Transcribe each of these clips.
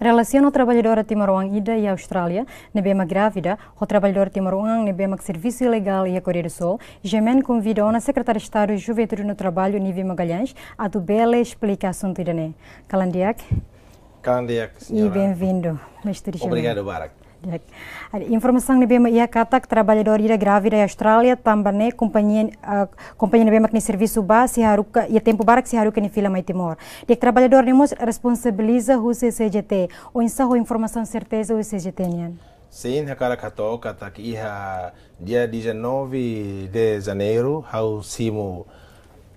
Relaciona o trabalhador timorão ida e Austrália, nebema grávida, o trabalhador timorão na bema serviço ilegal e a Coreia do Sul, Gemen convida a secretária de Estado de Juventude no Trabalho, Nivi Magalhães, a do Bela explica assunto irane. Calandiac. senhora. E bem-vindo, mestre Gemen. Obrigado, Barak. Informação nebema ia kata que trabalhador ira grávida em Austrália também companhia companhia uh, que serviço ba se haruka ia tempo barak se haruka ne fila mai Timor. De trabalhador nemos responsabiliza o CCGT ou ensa informação certeza o CCGT nian. Sim, a cara catoca tá aqui dia 19 de janeiro, ao simo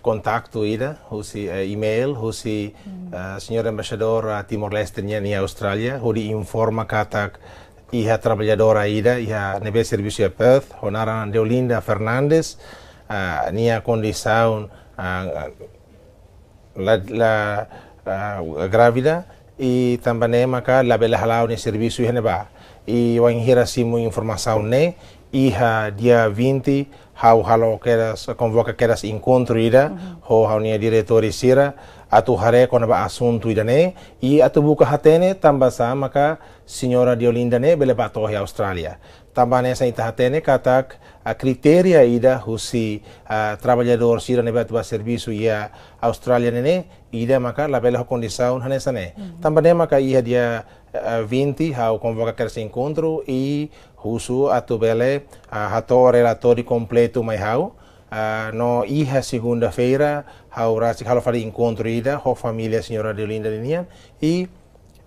contacto ida, husi uh, eh, email, husi uh, hmm. eh, senhor embaixador eh, Timor Leste nya austrália Australia, hudi informa katak Ia a trabalhadora ida e a nebe serviço de Perth, honara Deolinda Fernandes, a nia condição a, la, la a, grávida e também maka la bela halau ne serviço e neba. E o anhira simu informação ne iha dia 20 hau halo keras convoca keras encontro ida ho hau nia diretori sira atu hare kona ba assunto ida ne e atu buka hatene tambah sama maka senhora de Olinda Diolinda Nebele patohi Austrália. Tambah nessa que katak a critério ida husi a trabalhador sira nebat ba serviço ia Austrália nene ida maka lá ho condição hanesane. Uhum. Tambah ne maka ia dia 20 hau convoca que encontro e husu atubele a hato relatório completo mai hau. Uh, no ia segunda-feira hau rasik halo fari encontro ida ho família senhora de Olinda Nenian e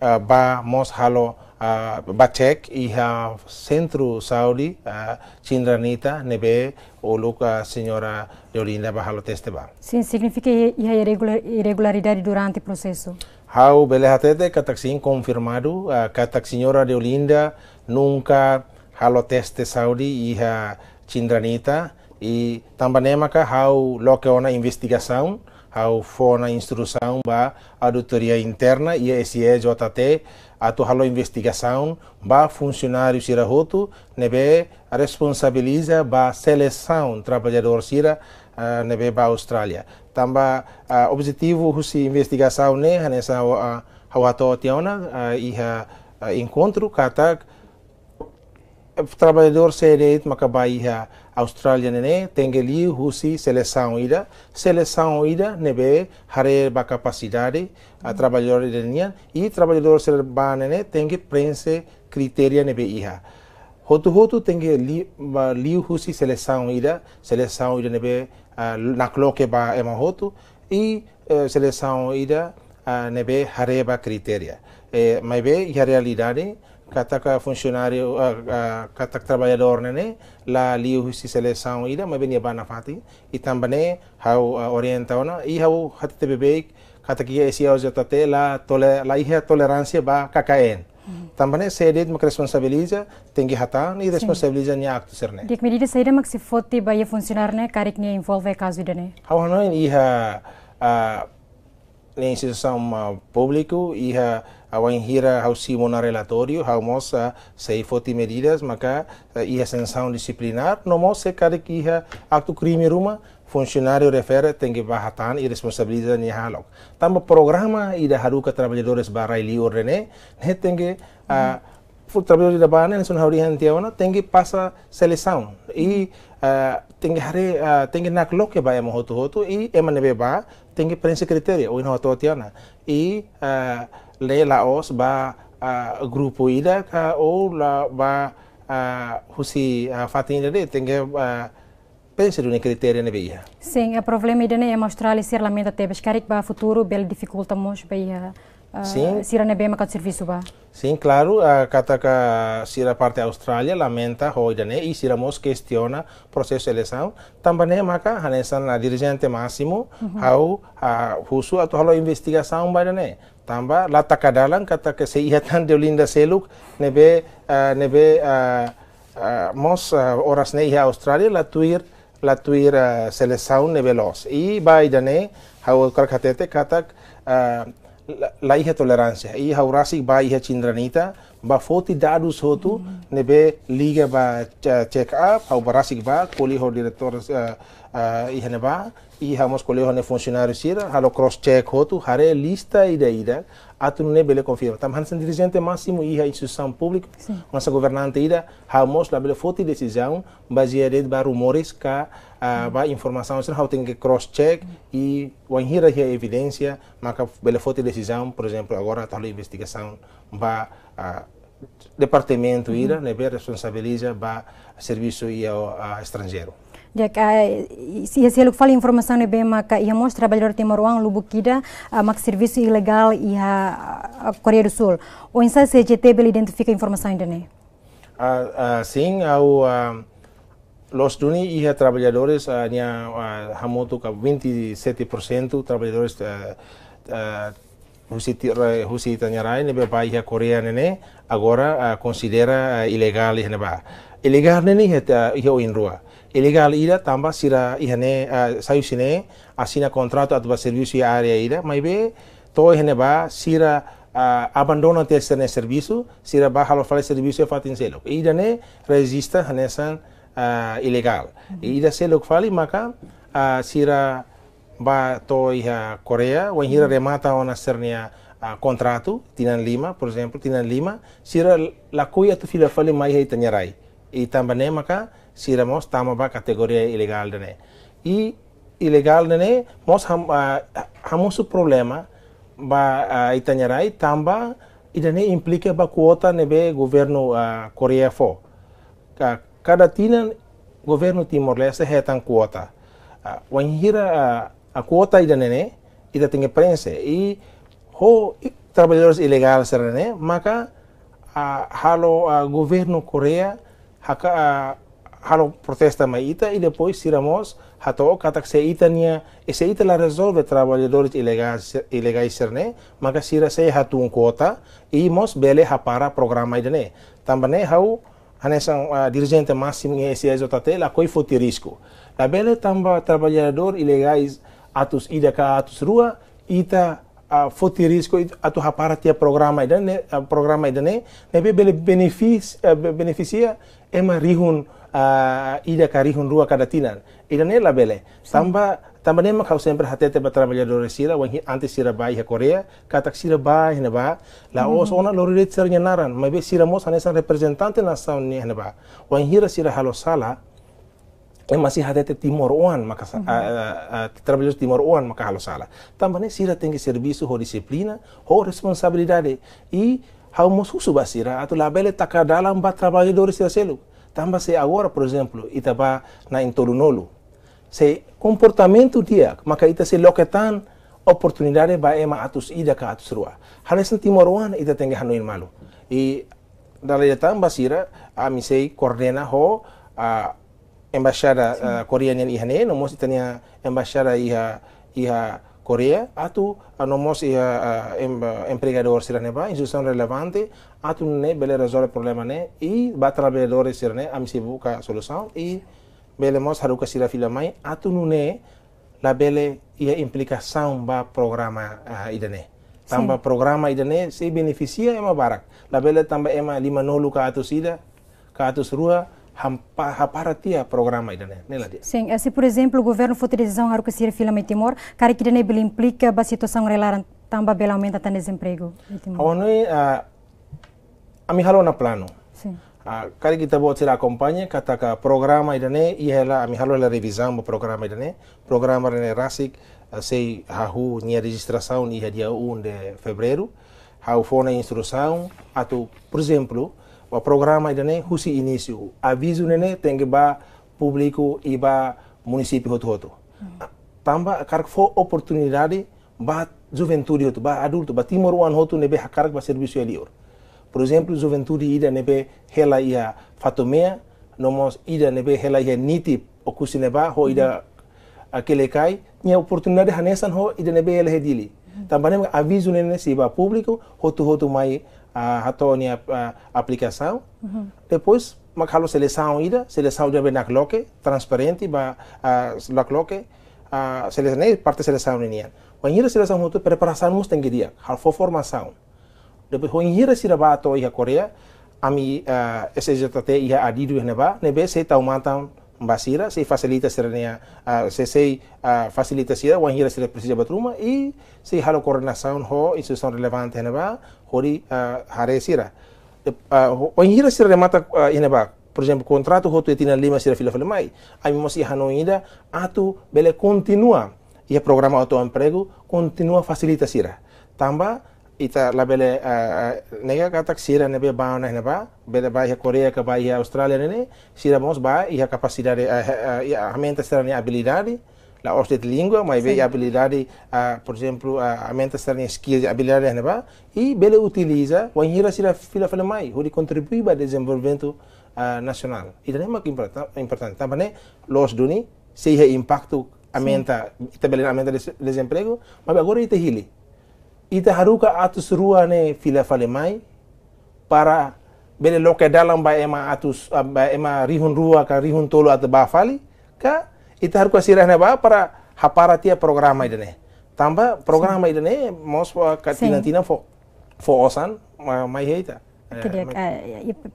uh, ba mos halo a Bacek e a Centro saudí, a Chindranita Nebe, o Luca, a senhora Leolinda Bahalo Testeban. Sim, significa que a irregularidade durante o processo? Hau belehatete kataxin confirmado, uh, katak senhora Leolinda nunca halo teste saudí e a Chindranita e também ka hau lokeona investigação, hau fona instrução ba auditoria interna e a SEJT atuhalo investigação ba funcionário sira hotu nebe responsabiliza ba seleção trabalhador sira uh, eh, nebe ba Austrália tamba uh, eh, objetivo husi investigação ne hanesa uh, eh, hawato tiona uh, iha uh, encontro katak trabalhador sereit a Austrália né, né? tem tengeli husi seleção ida seleção ida nebe né, hare ba capacidade a uhum. trabalhador iranian e trabalhador serba nene né, tengi prense criteria nebe iha hotu hotu tengi li li husi seleção ida seleção ida nebe nakloke ba é hotu e eh, seleção ida nebe hare ba criteria eh, mas be a realidade kataka funcionário uh, uh, kataka trabalhador né la liu hisi seleção ida mas bem bana fati e também hau uh, orientau na e hau hati tbb kataki esse hoje até lá tole la iha tolerância ba kkn hmm. também se ele me responsabiliza tem que hatar e responsabiliza ni acto ser né dik medida se ele mak se foti ba ia funcionário né karik ne envolve caso de né hau não ia uh, na instituição uh, público awan hira hausi mona relatório, ao moça eh, sei foti medidas, maca uh, eh, disciplinar, no moça se cada que ia acto crime ruma, funcionário refere tem que bahatan e responsabilidade ni halok. Tamba programa da haruka trabalhadores barai li ordene, ne tem que a eh, o trabalhador da Bahia, na Hauri Hantiawana, tem que passar seleção. E tem que hari, tem que naklok que vai a hotu e emanebe ba, tem que prensa critério, ou inhotu otiana. E le os ba uh, grupo ida ka o la ba uh, husi uh, fatin de tenga uh, pensa de critério na Bahia. Sim, é a problema é né, mostrar se lamenta tebes carik ba futuro bel dificulta mos Bahia. Uh, Sim. Sira na Bahia serviço ba. Sim, claro, uh, kata ka sira parte Austrália lamenta ida né e sira mos questiona processo eleição, também né maka hanesan na dirigente máximo, uh uhum. -huh. hau uh, husu atau halo investigação ba né. tambah latar kadalang kata kesehatan di linda seluk nebe uh, nebe uh, uh, mos uh, oras ne ia Australia latuir latuir uh, selesaun nebe los i bai dane hau kar katete katak uh, la, toleransi. I लाई है टॉलरेंस है ये हौरासी बाई है चिंद्रनीता बा फोती दाडुस होतु नेबे लीगे बा चेक अप हौ बरासिक बा कोली uh, डिरेक्टर इहने बा i hamos kolego ne funcionário sira halo cross check hotu hare lista ida ida atun ne bele confirma tam hansen dirigente máximo i a instituição pública sí. nossa governante ida hamos la bele foto decisão baseada em rumores ka ah, ba informação sira hau tem que cross check e wan hira hia evidência maka bele foto decisão por exemplo agora tá investigação ba ah, departamento ira, uhum. responsabiliza ba serviço ia a estrangeiro. Já que se esse fala informação é bem, mas que mostra trabalhador timoruano lubukida, eh, mas servisu ilegal ia eh, eh, Korea Coreia do Sul. Ou oh, em se CGT ele identifica informação ainda né? Uh, uh, ah, sing au uh, los duni ia trabalhadores uh, ah, nia uh, hamoto ka 27% trabalhadores uh, uh, husi ne be ba ia Korea nene agora uh, considera uh, ilegal iya, ba. Ilegal nene ia iya, ia in rua. ilegal ira tamba sira ihane uh, sine asina contrato atau servisu area ira maibe to ihane ba sira uh, ah, abandona tesene servicio sira ba halo fale servisu e fatin selok ida ne resista hanesan ah, ilegal ida selok fali maka sira ba to iha Korea wan hira remata ona sernia uh, contrato tinan lima por exemplo tinan lima sira la kuya tu fila fali mai hei tanyarai i tambane maka Siram la categoría ilegal de e. y ilegal de né, e, mos ham, hemos un problema ba uh, tamba idane e implica ba cuota nebe gobierno uh, corea fo. Ka, cada tina gobierno Timor Leste hetan cuota Uh, hira uh, a de idane ida tenga prensa y ho trabajadores ilegales de serane maka halo ah, uh, gobierno corea haka halu protesta mai ita e depois tiramos hato kata se ita nia se ita la resolve trabalhadores ilegais ilegais serne maka sira se hatu un kota e mos bele hapara programa idene tambane hau anesan uh, dirigente máximo em esse exotate la koi foti risco la bele tamba trabalhador ilegais atus ida ka atus rua ita uh, foti risco atu hapara tia programa idene uh, programa idene nebe bele eh, beneficia uh, beneficia ema rihun uh, ida karihun rua kada tinan ida ne labele samba tamba ne mak hausen hatete ba trabalhadores sira wangi anti sira bai ha ya korea katak sira bai ne ba la hmm. os ona loriret sir naran ma be sira mos hanesan representante nasaun ni ne ba wangi hira sira halosala e masih hatete timor oan maka mm -hmm. a, a, a, trabalhadores timor oan maka halosala tamba ne sira tengi serviço ho disciplina ho responsabilidade e hau mos husu basira atau labele taka dalam ba trabalhadores sira selu Tamba se agora, por exemplo, Itaba na Intorunolo. Se comportamento dia, makaita se loketan oportunidade ba ema atus ida ka atus rua. Halesan timoruan ita tenge hanuin malu. E dalai tamba sira ami sei coordena ho a embaixada uh, coreana ihane, no mositania embaixada iha iha Korea atu anomos ia em, empregador sirane ba instituição relevante atu ne bele resolve problema ne e ba trabalhadores sirane am se buka solução e bele mos haruka sira fila mai atu ne la bele e implicação ba programa uh, idane tamba programa idane se beneficia ema barak la bele tamba ema lima nolu ka atu sida ka atu surua haparatia programa idane nela dia sim assim eh, por exemplo o governo foi um a reconhecer filme Timor cara que dane implica a situação relar tamba bela aumenta tan desemprego aonde a a mi halo na plano sim eh, a cara que tabo tira acompanha kataka programa idane e ela a mi halo la revisão o programa idane programa rene rasik eh, sei hahu nia registração nia dia 1 de fevereiro hau fone instrução ato por exemplo wa programa idane husi início aviso nene tem ba público iba munisipi hoto hoto tamba kar fo ba juventude hoto ba adulto ba timor wan hoto nebe hakar ba serviço elior por exemplo juventude ida nebe hela ia fatomea nomos ida nebe hela ia nitip okusi neba ho mhm. ida akele kai nya oportunidade hanesan ho ida nebe hela hedili mhm. também aviso nene se ba público hoto hoto mai a Ratone a, a, aplicação. Uhum. Depois, marcamos seleção ida, seleção de na cloque, transparente, ba, a, cloque, a seleção, nem parte seleção nenhuma. Quando a seleção muito, preparação muito tem que dia, a formação. Depois, quando a seleção vai a Coreia, a minha SJT ia adido, né, ba, né, bem, se está aumentando basira se facilita serenia uh, se sai uh, facilita sira wan hira sira presija batruma i sai halo coordinação ho instituição relevante neba hori uh, hare sira uh, wan hira sira remata uh, ine por exemplo contrato ho tu tina lima sira fila fila mai a mi mosi ida atu bele continua ia programa auto emprego continua facilita sira tamba ita labele eh, eh, nega katak sira nebe ba na neba bele ba ya Coreia que ba ya Austrália nene sira mos ba iha capacidade a aumenta será a habilidade la hoste de língua mas be habilidade por exemplo a amenta será a skill habilidade neba i bele utiliza o inhira sira fila fila mai hori contribui ba desenvolvimento eh, nacional ne também muito importante também los duni seja impacto aumenta tabela aumenta desemprego mas agora ita hili ita haruka atus ruane fila fale mai para bele loke dalam ba ema atus ah, ba ema rihun rua ka rihun tolu atau ba fali ka ita haruka sirah ba para hapara tia program ai dene tambah program ai dene mos katina tina fo fo osan mai heita É, queria,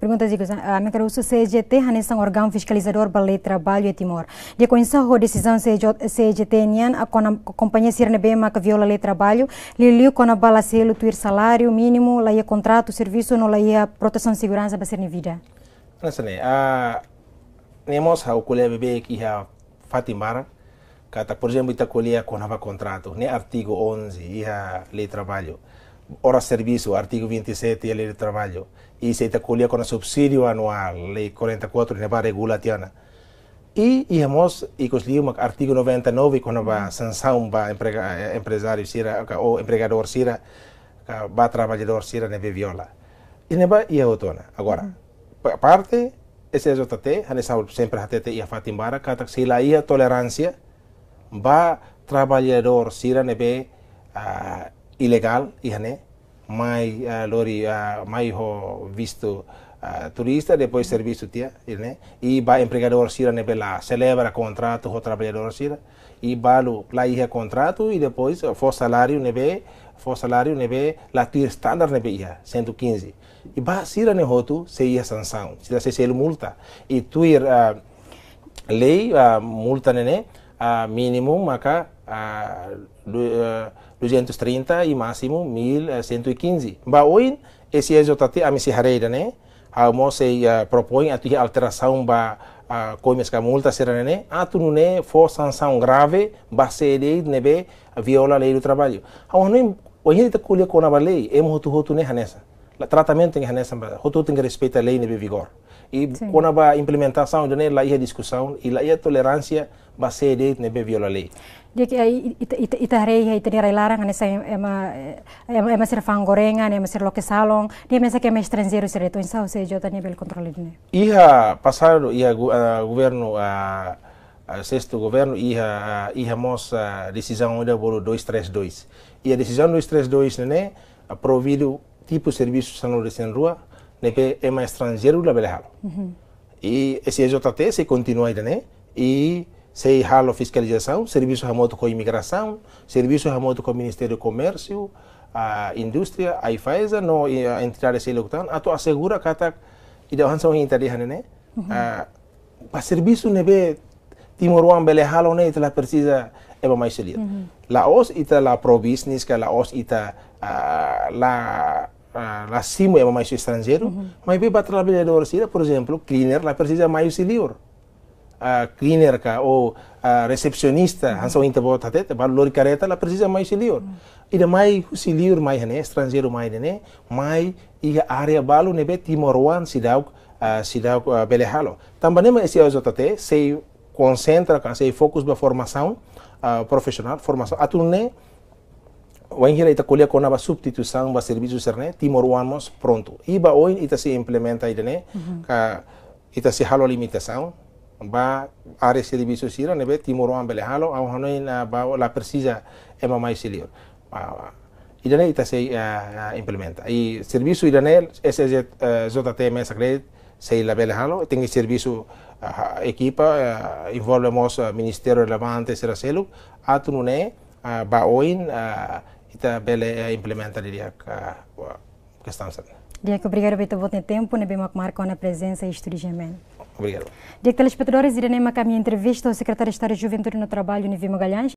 perguntas é, e a minha caro, o CGT é um órgão fiscalizador para lei trabalho e Timor. De conhecer a decisão CGT nian a companhia Sirne que viola lei trabalho, lhe com a bala selo tuir salário mínimo, laia contrato, serviço, não laia proteção e segurança para ser em vida. Francine, a nemos ha o colher bebê que ia é Fatimara, que tá, por exemplo está colher com a contrato, né artigo 11 e a lei trabalho hora de serviço, artigo 27 da Lei do Trabalho, e se colhe com o subsídio anual, Lei 44 da regula tiana. E íamos e conseguimos artigo 99 quando mm. a sanção para emprega, empresário sira ou empregador sira, para trabalhador sira neve viola. E neva e a Agora, a parte esse é o tate, sempre até te ia fatimbara, que se lá ia tolerância, ba trabalhador sira neve uh, ilegal ihane mai uh, lori uh, mai ho visto uh, ah, turista depois serviço tia ihane e ba empregador sira ne bela celebra contrato ho trabalhador sira e balu lá ia contrato e depois for salário nebe for salário nebe tir standard nebe ia 115 e ba sira ne hotu se ia sanção sira se sel multa e ir uh, lei uh, multa nene a uh, mínimo maka uh, uh, 230 e máximo 1115. Ba hoje, esse é o tati a misi hareira, né? A se uh, eh, propõe a tua alteração ba a coimes que a multa será, né? A tu não é for sanção grave, ba se lei nebe viola a lei do trabalho. A não hoje ele tá colhe com a lei, é muito roto né nessa. O tratamento tem nessa, roto tem que respeitar a lei nebe vigor. E quando a implementação, né, lá ia discussão e lá ia tolerância, ba se lei nebe viola lei. Eh, eh, dia ita rei ita dia larangan essa ema ema ser fangorengan ema ser loke salong dia mesa que ema estrangeiro ser então isso se jota nível controle né iha passado iha eh, governo a sexto governo iha iha mos decisão da bolo 232 e a decisão 232 a aprovido tipo serviço saúde sem rua né pe ema estrangeiro la belhalo uhum. e esse é te se continua ainda né e sei ralo fiscalização, serviço remoto com imigração, serviço remoto com o Ministério do Comércio, a indústria, a IFAESA, não a entidade selectan, a tu assegura que tá ida hansa hin tadi hanene. Ah, pa serviço nebe né, Timor Wan bele halo ne né, ita precisa é mais selia. Uhum. La os ita tá la pro business la os ita la la simo é mais estrangeiro, uhum. mas beba trabalhador sira, por exemplo, cleaner la precisa mais livre a clínica ou a recepcionista, mm. hansa winta bota tete, ba lori careta, la precisa mais silior. Mm. Ida mai silior mai hene, estrangeiro mai hene, mai iga área balu nebe Timor-Wan sidauk, uh, sidauk uh, belehalo. Tambanema esse é o tate, se concentra, se focus ba formação uh, profissional, formação atune, Wangira ita kulia kona ba substituição ba serviço serne Timor-Wan mos pronto. Iba oin ita se implementa idene, mm uhum. -hmm. ka ita se halo limitação, ba are ah, ah, ah, servicio siro ne be timoro ambele halo aw hono ina ba la precisa e mamai silio idane ita se implementa i serviço idane esse uh, JTM sacred se la bele halo tem serviço uh, equipa uh, envolvemos uh, ministério relevante sera selu atunune uh, ba oin uh, ita bele uh, eh, implementa diria uh, questão sana Dia que obrigado pelo voto tempo, né bem marcou na presença e estudo Obrigado. Dia telespectadores, irei marcar minha entrevista ao secretário de Estado e Juventude no Trabalho, Nivi Magalhães.